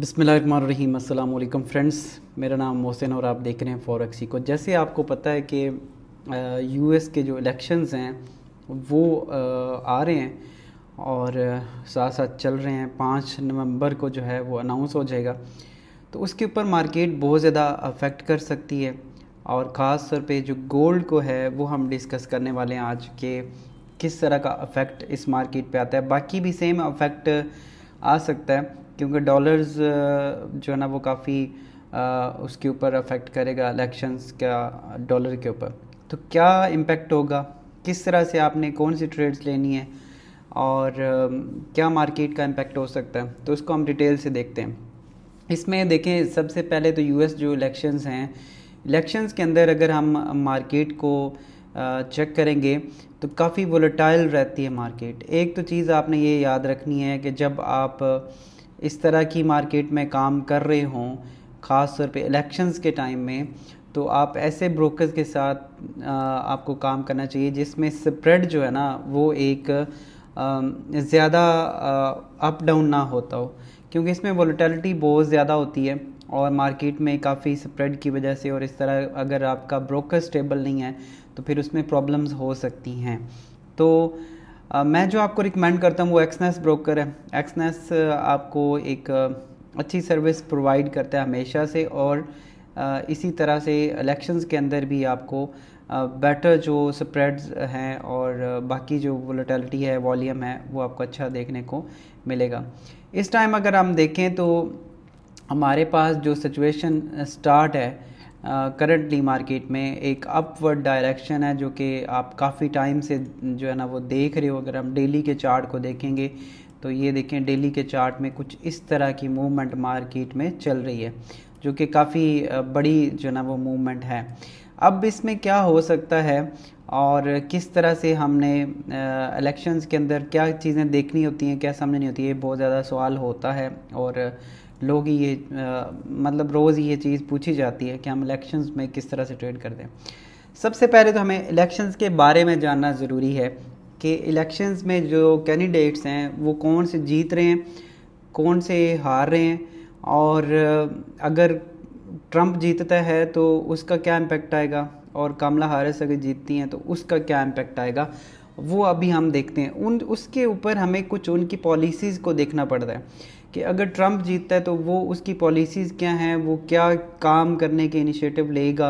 बसमिलीम friends मेरा नाम मोहसिन और आप देख रहे हैं एक्सी को जैसे आपको पता है कि यूएस के जो इलेक्शंस हैं वो आ रहे हैं और साथ साथ चल रहे हैं पाँच नवंबर को जो है वो अनाउंस हो जाएगा तो उसके ऊपर मार्केट बहुत ज़्यादा अफेक्ट कर सकती है और ख़ास तौर पे जो गोल्ड को है वो हम डिस्कस करने वाले हैं आज के किस तरह का अफेक्ट इस मार्केट पे आता है बाकी भी सेम अफेक्ट आ सकता है क्योंकि डॉलर्स जो है ना वो काफ़ी उसके ऊपर अफेक्ट करेगा इलेक्शंस का डॉलर के ऊपर तो क्या इम्पेक्ट होगा किस तरह से आपने कौन सी ट्रेड्स लेनी है और क्या मार्केट का इम्पेक्ट हो सकता है तो उसको हम डिटेल से देखते हैं इसमें देखें सबसे पहले तो यूएस जो इलेक्शंस हैं इलेक्शंस के अंदर अगर हम मार्केट को चेक करेंगे तो काफ़ी वोलेटाइल रहती है मार्केट एक तो चीज़ आपने ये याद रखनी है कि जब आप इस तरह की मार्केट में काम कर रहे हों ख़ास तौर पे इलेक्शंस के टाइम में तो आप ऐसे ब्रोकर्स के साथ आपको काम करना चाहिए जिसमें स्प्रेड जो है ना वो एक ज़्यादा अप डाउन ना होता हो क्योंकि इसमें वोलेटिलिटी बहुत ज़्यादा होती है और मार्केट में काफ़ी स्प्रेड की वजह से और इस तरह अगर आपका ब्रोकर स्टेबल नहीं है तो फिर उसमें प्रॉब्लम्स हो सकती हैं तो मैं जो आपको रिकमेंड करता हूँ वो एक्सनेस ब्रोकर है एक्सनेस आपको एक अच्छी सर्विस प्रोवाइड करता है हमेशा से और इसी तरह से इलेक्शंस के अंदर भी आपको बेटर जो स्प्रेड्स हैं और बाकी जो वोलेटलिटी है वॉल्यूम है वो आपको अच्छा देखने को मिलेगा इस टाइम अगर हम देखें तो हमारे पास जो सिचुएशन स्टार्ट है करंटली मार्केट में एक अपवर्ड डायरेक्शन है जो कि आप काफ़ी टाइम से जो है ना वो देख रहे हो अगर हम डेली के चार्ट को देखेंगे तो ये देखें डेली के चार्ट में कुछ इस तरह की मूवमेंट मार्केट में चल रही है जो कि काफ़ी बड़ी जो ना वो मूवमेंट है अब इसमें क्या हो सकता है और किस तरह से हमने इलेक्शंस के अंदर क्या चीज़ें देखनी होती हैं क्या समझनी होती है बहुत ज़्यादा सवाल होता है और लोग ही ये आ, मतलब रोज़ ये चीज़ पूछी जाती है कि हम इलेक्शंस में किस तरह से ट्रेड करते हैं सबसे पहले तो हमें इलेक्शंस के बारे में जानना ज़रूरी है कि इलेक्शंस में जो कैंडिडेट्स हैं वो कौन से जीत रहे हैं कौन से हार रहे हैं और अगर ट्रंप जीतता है तो उसका क्या इम्पेक्ट आएगा और कमला हारिस अगर जीतती हैं तो उसका क्या इम्पेक्ट आएगा वो अभी हम देखते हैं उन उसके ऊपर हमें कुछ उनकी पॉलिसीज़ को देखना पड़ता है कि अगर ट्रंप जीतता है तो वो उसकी पॉलिसीज़ क्या हैं वो क्या काम करने के इनिशिएटिव लेगा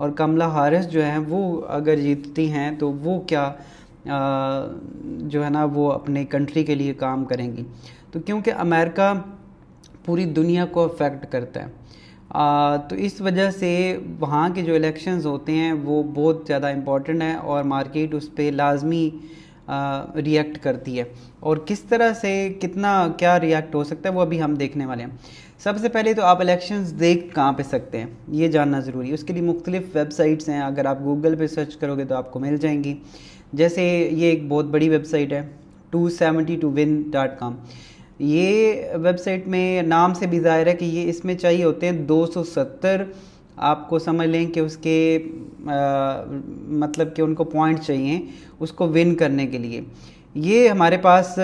और कमला हारिस जो है वो अगर जीतती हैं तो वो क्या आ, जो है ना वो अपने कंट्री के लिए काम करेंगी तो क्योंकि अमेरिका पूरी दुनिया को अफेक्ट करता है आ, तो इस वजह से वहाँ के जो इलेक्शंस होते हैं वो बहुत ज़्यादा इम्पॉर्टेंट हैं और मार्केट उस पर लाजमी रिएक्ट करती है और किस तरह से कितना क्या रिएक्ट हो सकता है वो अभी हम देखने वाले हैं सबसे पहले तो आप इलेक्शंस देख कहाँ पे सकते हैं ये जानना ज़रूरी है उसके लिए मुख्तलिफ वेबसाइट्स हैं अगर आप गूगल पे सर्च करोगे तो आपको मिल जाएंगी जैसे ये एक बहुत बड़ी वेबसाइट है two seventy two win dot com ये वेबसाइट में नाम से भी जाहिर है कि ये इसमें चाहिए होते हैं दो सौ सत्तर आपको समझ लें कि उसके आ, मतलब कि उनको पॉइंट चाहिए उसको विन करने के लिए ये हमारे पास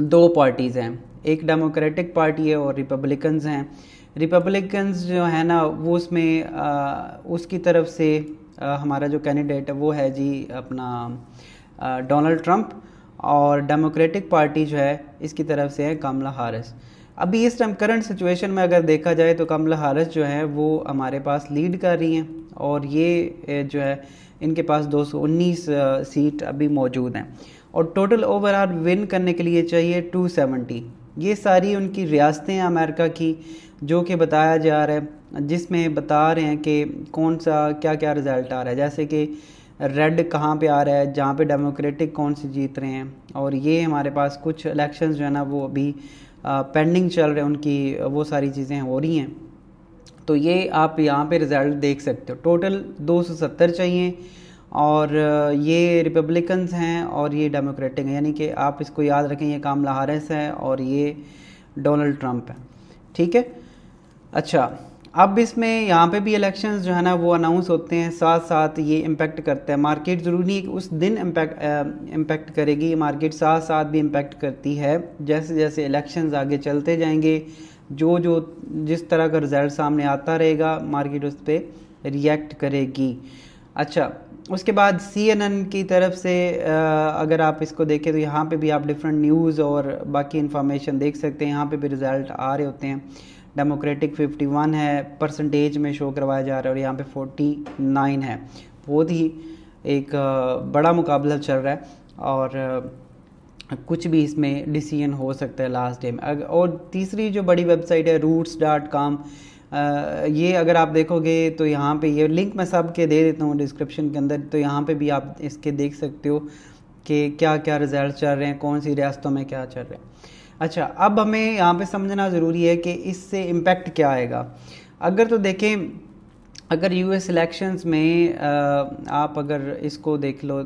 दो पार्टीज़ हैं एक डेमोक्रेटिक पार्टी है और रिपब्लिकन्स हैं रिपब्लिकन्स जो है ना वो उसमें आ, उसकी तरफ से आ, हमारा जो कैंडिडेट है वो है जी अपना डोनाल्ड ट्रंप और डेमोक्रेटिक पार्टी जो है इसकी तरफ से है कमला हारिस अभी इस टाइम करंट सिचुएशन में अगर देखा जाए तो कमला हारिस जो है वो हमारे पास लीड कर रही हैं और ये जो है इनके पास 219 सीट अभी मौजूद हैं और टोटल ओवरऑल विन करने के लिए चाहिए 270 ये सारी उनकी रियासतें हैं अमेरिका की जो कि बताया जा रहा है जिसमें बता रहे हैं कि कौन सा क्या क्या रिज़ल्ट आ रहा है जैसे कि रेड कहाँ पे आ रहा है जहाँ पे डेमोक्रेटिक कौन से जीत रहे हैं और ये हमारे पास कुछ इलेक्शंस जो है ना वो अभी पेंडिंग चल रहे हैं उनकी वो सारी चीज़ें हो रही हैं तो ये आप यहाँ पे रिज़ल्ट देख सकते हो टोटल 270 चाहिए और ये रिपब्लिकन्स हैं और ये डेमोक्रेटिक हैं यानी कि आप इसको याद रखें ये कामला हारिस है और ये डोनाल्ड ट्रंप है ठीक है अच्छा अब इसमें यहाँ पे भी इलेक्शंस जो है ना वो अनाउंस होते हैं साथ साथ ये इम्पैक्ट करता है मार्केट ज़रूरी नहीं कि उस दिन इम्पैक्ट इम्पैक्ट करेगी मार्केट साथ साथ भी इम्पैक्ट करती है जैसे जैसे इलेक्शंस आगे चलते जाएंगे जो जो जिस तरह का रिजल्ट सामने आता रहेगा मार्केट उस पर रिएक्ट करेगी अच्छा उसके बाद सी एन एन की तरफ से अगर आप इसको देखें तो यहाँ पे भी आप डिफरेंट न्यूज़ और बाकी इन्फॉर्मेशन देख सकते हैं यहाँ पे भी रिज़ल्ट आ रहे होते हैं डेमोक्रेटिक 51 है परसेंटेज में शो करवाया जा रहा है और यहाँ पे 49 है बहुत ही एक बड़ा मुकाबला चल रहा है और कुछ भी इसमें डिसीजन हो सकता है लास्ट डे में और तीसरी जो बड़ी वेबसाइट है रूट्स डॉट कॉम ये अगर आप देखोगे तो यहाँ पे ये लिंक मैं सब के दे देता हूँ डिस्क्रिप्शन के अंदर तो यहाँ पे भी आप इसके देख सकते हो कि क्या क्या रिज़ल्ट चल रहे हैं कौन सी रियासतों में क्या चल रहे हैं अच्छा अब हमें यहाँ पे समझना ज़रूरी है कि इससे इम्पैक्ट क्या आएगा अगर तो देखें अगर यूएस इलेक्शंस में आप अगर इसको देख लो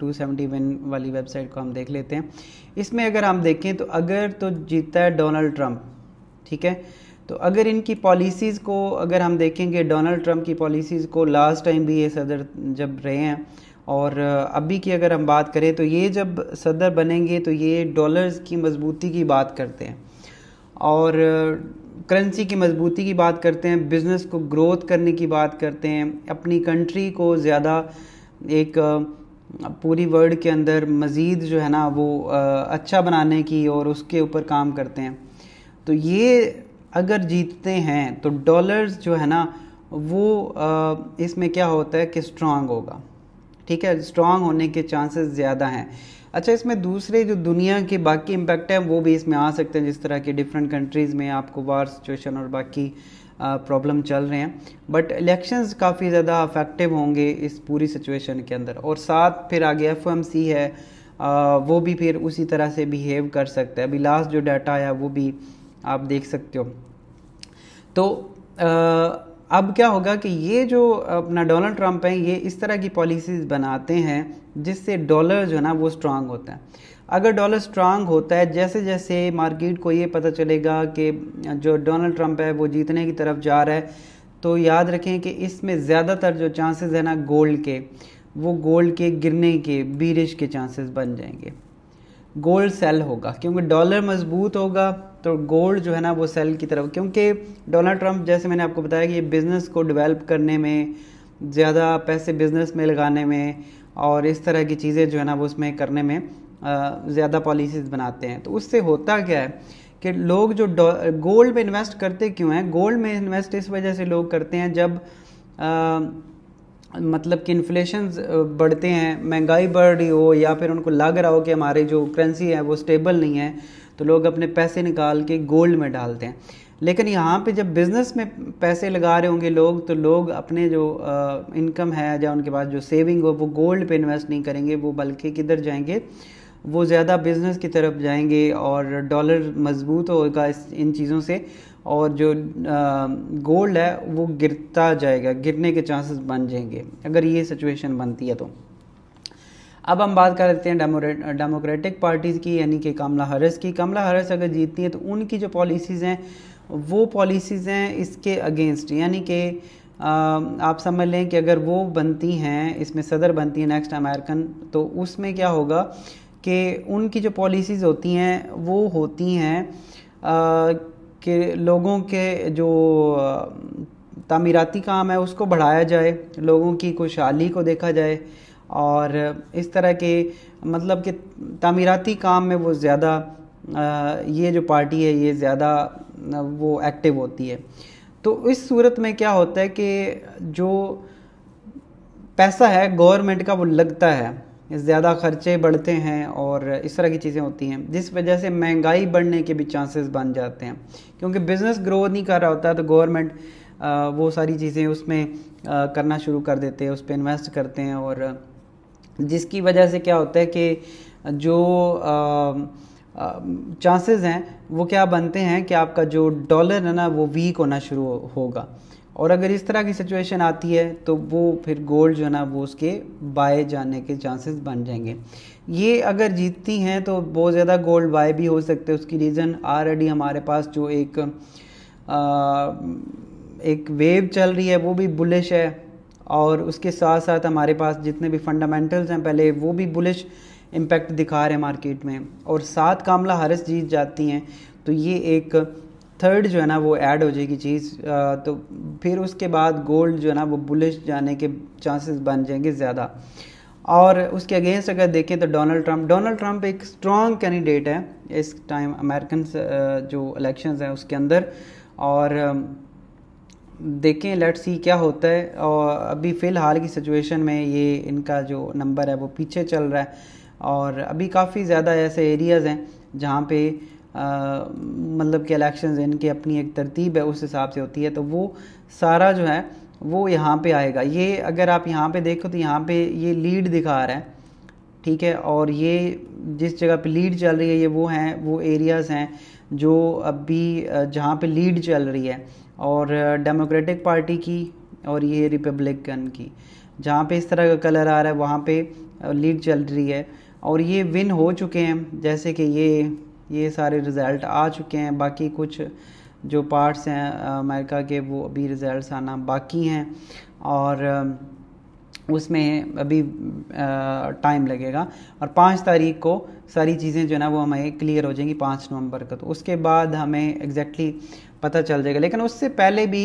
टू सेवेंटी वन वाली वेबसाइट को हम देख लेते हैं इसमें अगर हम देखें तो अगर तो जीता है डोनाल्ड ट्रंप ठीक है तो अगर इनकी पॉलिसीज़ को अगर हम देखेंगे डोनाल्ड ट्रंप की पॉलिसीज़ को लास्ट टाइम भी ये सदर जब रहे हैं और अभी की अगर हम बात करें तो ये जब सदर बनेंगे तो ये डॉलर्स की मजबूती की बात करते हैं और करेंसी की मजबूती की बात करते हैं बिज़नेस को ग्रोथ करने की बात करते हैं अपनी कंट्री को ज़्यादा एक पूरी वर्ल्ड के अंदर मज़ीद जो है ना वो अच्छा बनाने की और उसके ऊपर काम करते हैं तो ये अगर जीतते हैं तो डॉलर्स जो है ना वो इसमें क्या होता है कि स्ट्रांग होगा ठीक है स्ट्रांग होने के चांसेस ज़्यादा हैं अच्छा इसमें दूसरे जो दुनिया के बाकी इम्पैक्ट हैं वो भी इसमें आ सकते हैं जिस तरह के डिफरेंट कंट्रीज़ में आपको वार सिचुएशन और बाकी प्रॉब्लम चल रहे हैं बट इलेक्शंस काफ़ी ज़्यादा अफेक्टिव होंगे इस पूरी सिचुएशन के अंदर और साथ फिर आगे एफ है आ, वो भी फिर उसी तरह से बिहेव कर सकते हैं अभी लास्ट जो डाटा आया वो भी आप देख सकते हो तो आ, अब क्या होगा कि ये जो अपना डोनाल्ड ट्रंप है ये इस तरह की पॉलिसीज़ बनाते हैं जिससे डॉलर जो है ना वो स्ट्रांग होता है अगर डॉलर स्ट्रांग होता है जैसे जैसे मार्केट को ये पता चलेगा कि जो डोनाल्ड ट्रंप है वो जीतने की तरफ जा रहा है तो याद रखें कि इसमें ज़्यादातर जो चांसेस है ना गोल्ड के वो गोल्ड के गिरने के बीरिश के चांसेस बन जाएंगे गोल्ड सेल होगा क्योंकि डॉलर मजबूत होगा तो गोल्ड जो है ना वो सेल की तरफ क्योंकि डोनाल्ड ट्रंप जैसे मैंने आपको बताया कि ये बिज़नेस को डेवलप करने में ज़्यादा पैसे बिज़नेस में लगाने में और इस तरह की चीज़ें जो है ना वो उसमें करने में ज़्यादा पॉलिसीज़ बनाते हैं तो उससे होता क्या है कि लोग जो गोल्ड में इन्वेस्ट करते क्यों हैं गोल्ड में इन्वेस्ट इस वजह से लोग करते हैं जब आ, मतलब कि इन्फ्लेशन बढ़ते हैं महंगाई बढ़ रही हो या फिर उनको लग रहा हो कि हमारी जो करेंसी है वो स्टेबल नहीं है तो लोग अपने पैसे निकाल के गोल्ड में डालते हैं लेकिन यहाँ पे जब बिज़नेस में पैसे लगा रहे होंगे लोग तो लोग अपने जो इनकम है या उनके पास जो सेविंग हो वो गोल्ड पे इन्वेस्ट नहीं करेंगे वो बल्कि किधर जाएंगे वो ज़्यादा बिज़नेस की तरफ जाएंगे और डॉलर मजबूत होगा इस इन चीज़ों से और जो गोल्ड है वो गिरता जाएगा गिरने के चांसेस बन जाएंगे अगर ये सिचुएशन बनती है तो अब हम बात कर लेते हैं डेमोक्रेटिक पार्टीज़ की यानी कि कमला हरस की कमला हरस अगर जीतती है तो उनकी जो पॉलिसीज़ हैं वो पॉलिसीज़ हैं इसके अगेंस्ट यानी कि आप समझ लें कि अगर वो बनती हैं इसमें सदर बनती है नेक्स्ट अमेरिकन तो उसमें क्या होगा कि उनकी जो पॉलिसीज़ होती हैं वो होती हैं कि लोगों के जो तमीराती काम है उसको बढ़ाया जाए लोगों की खुशहाली को देखा जाए और इस तरह के मतलब कि तमीराती काम में वो ज़्यादा ये जो पार्टी है ये ज़्यादा वो एक्टिव होती है तो इस सूरत में क्या होता है कि जो पैसा है गवर्नमेंट का वो लगता है ज़्यादा खर्चे बढ़ते हैं और इस तरह की चीज़ें होती हैं जिस वजह से महंगाई बढ़ने के भी चांसेस बन जाते हैं क्योंकि बिज़नेस ग्रो नहीं कर रहा होता तो गवर्नमेंट वो सारी चीज़ें उसमें करना शुरू कर देते हैं उस पर इन्वेस्ट करते हैं और जिसकी वजह से क्या होता है कि जो चांसेस हैं वो क्या बनते हैं कि आपका जो डॉलर है ना वो वीक होना शुरू होगा और अगर इस तरह की सिचुएशन आती है तो वो फिर गोल्ड जो है ना वो उसके बाय जाने के चांसेस बन जाएंगे ये अगर जीतती हैं तो बहुत ज़्यादा गोल्ड बाय भी हो सकते हैं उसकी रीज़न ऑलरेडी हमारे पास जो एक आ, एक वेव चल रही है वो भी बुलिश है और उसके साथ साथ हमारे पास जितने भी फंडामेंटल्स हैं पहले वो भी बुलिश इम्पैक्ट दिखा रहे हैं मार्केट में और सात कामला हरस जीत जाती हैं तो ये एक थर्ड जो है ना वो ऐड हो जाएगी चीज़ तो फिर उसके बाद गोल्ड जो है ना वो बुलिश जाने के चांसेस बन जाएंगे ज़्यादा और उसके अगेंस्ट अगर देखें तो डोनाल्ड ट्रंप डोनाल्ड ट्रंप एक स्ट्रॉन्ग कैंडिडेट है इस टाइम अमेरिकन जो इलेक्शन हैं उसके अंदर और देखें लेट्स सी क्या होता है और अभी फ़िलहाल की सिचुएशन में ये इनका जो नंबर है वो पीछे चल रहा है और अभी काफ़ी ज़्यादा ऐसे एरियाज़ हैं जहाँ पे मतलब कि इलेक्शन इनके अपनी एक तरतीब है उस हिसाब से होती है तो वो सारा जो है वो यहाँ पे आएगा ये अगर आप यहाँ पे देखो तो यहाँ पे ये लीड दिखा रहा है ठीक है और ये जिस जगह पे लीड चल रही है ये वो हैं वो एरियाज़ हैं जो अभी जहाँ पे लीड चल रही है और डेमोक्रेटिक पार्टी की और ये रिपब्लिकन की जहाँ पे इस तरह का कलर आ रहा है वहाँ पे लीड चल रही है और ये विन हो चुके हैं जैसे कि ये ये सारे रिज़ल्ट आ चुके हैं बाकी कुछ जो पार्ट्स हैं अमेरिका के वो अभी रिज़ल्ट आना बाकी हैं और उसमें अभी टाइम लगेगा और पाँच तारीख को सारी चीज़ें जो है ना वो हमें क्लियर हो जाएंगी पाँच नवंबर को तो उसके बाद हमें एग्जैक्टली exactly पता चल जाएगा लेकिन उससे पहले भी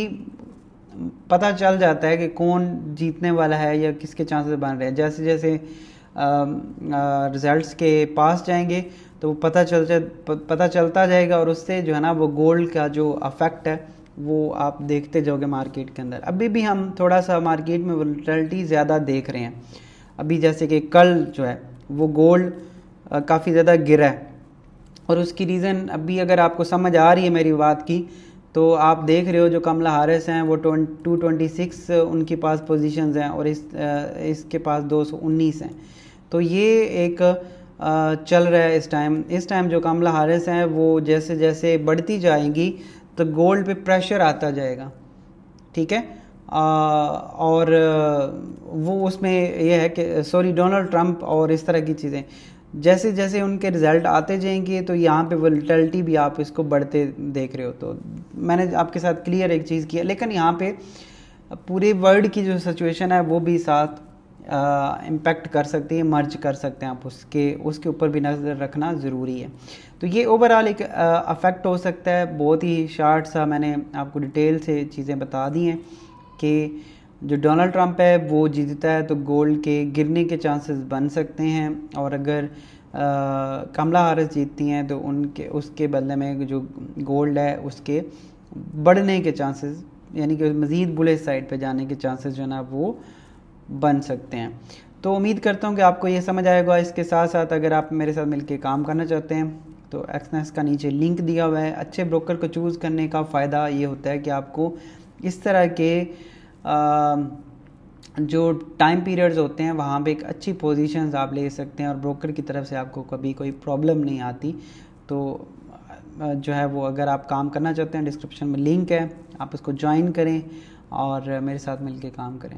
पता चल जाता है कि कौन जीतने वाला है या किसके चांसेस बन रहे हैं जैसे जैसे रिज़ल्ट्स के पास जाएंगे तो वो पता चल जा पता चलता जाएगा और उससे जो है ना वो गोल्ड का जो अफेक्ट है वो आप देखते जाओगे मार्केट के अंदर अभी भी हम थोड़ा सा मार्केट में वोलेटिलिटी ज़्यादा देख रहे हैं अभी जैसे कि कल जो है वो गोल्ड काफ़ी ज़्यादा गिरा है और उसकी रीज़न अभी अगर आपको समझ आ रही है मेरी बात की तो आप देख रहे हो जो कमला हारिस हैं वो टू ट्वेंटी सिक्स उनके पास पोजिशन हैं और इस इसके पास दो सौ उन्नीस हैं तो ये एक चल रहा है इस टाइम इस टाइम जो कमला हारिस हैं वो जैसे जैसे बढ़ती जाएंगी तो गोल्ड पे प्रेशर आता जाएगा ठीक है आ, और वो उसमें यह है कि सॉरी डोनाल्ड ट्रंप और इस तरह की चीज़ें जैसे जैसे उनके रिजल्ट आते जाएंगे तो यहाँ पे वोलेटिलिटी भी आप इसको बढ़ते देख रहे हो तो मैंने आपके साथ क्लियर एक चीज़ किया लेकिन यहाँ पे पूरे वर्ल्ड की जो सिचुएशन है वो भी साथ इम्पैक्ट कर सकती है मर्ज कर सकते हैं आप उसके उसके ऊपर भी नज़र रखना ज़रूरी है तो ये ओवरऑल एक अफेक्ट हो सकता है बहुत ही शार्ट सा मैंने आपको डिटेल से चीज़ें बता दी हैं कि जो डोनाल्ड ट्रंप है वो जीतता है तो गोल्ड के गिरने के चांसेस बन सकते हैं और अगर कमला हारिस जीतती हैं तो उनके उसके बदले में जो गोल्ड है उसके बढ़ने के चांसेस यानी कि मज़ीद बुले साइड पे जाने के चांसेस जो है ना वो बन सकते हैं तो उम्मीद करता हूँ कि आपको ये समझ आएगा इसके साथ साथ अगर आप मेरे साथ मिलकर काम करना चाहते हैं तो एक्सनेस का नीचे लिंक दिया हुआ है अच्छे ब्रोकर को चूज़ करने का फ़ायदा ये होता है कि आपको इस तरह के आ, जो टाइम पीरियड्स होते हैं वहाँ पे एक अच्छी पोजीशन आप ले सकते हैं और ब्रोकर की तरफ से आपको कभी कोई प्रॉब्लम नहीं आती तो जो है वो अगर आप काम करना चाहते हैं डिस्क्रिप्शन में लिंक है आप उसको ज्वाइन करें और मेरे साथ मिलकर काम करें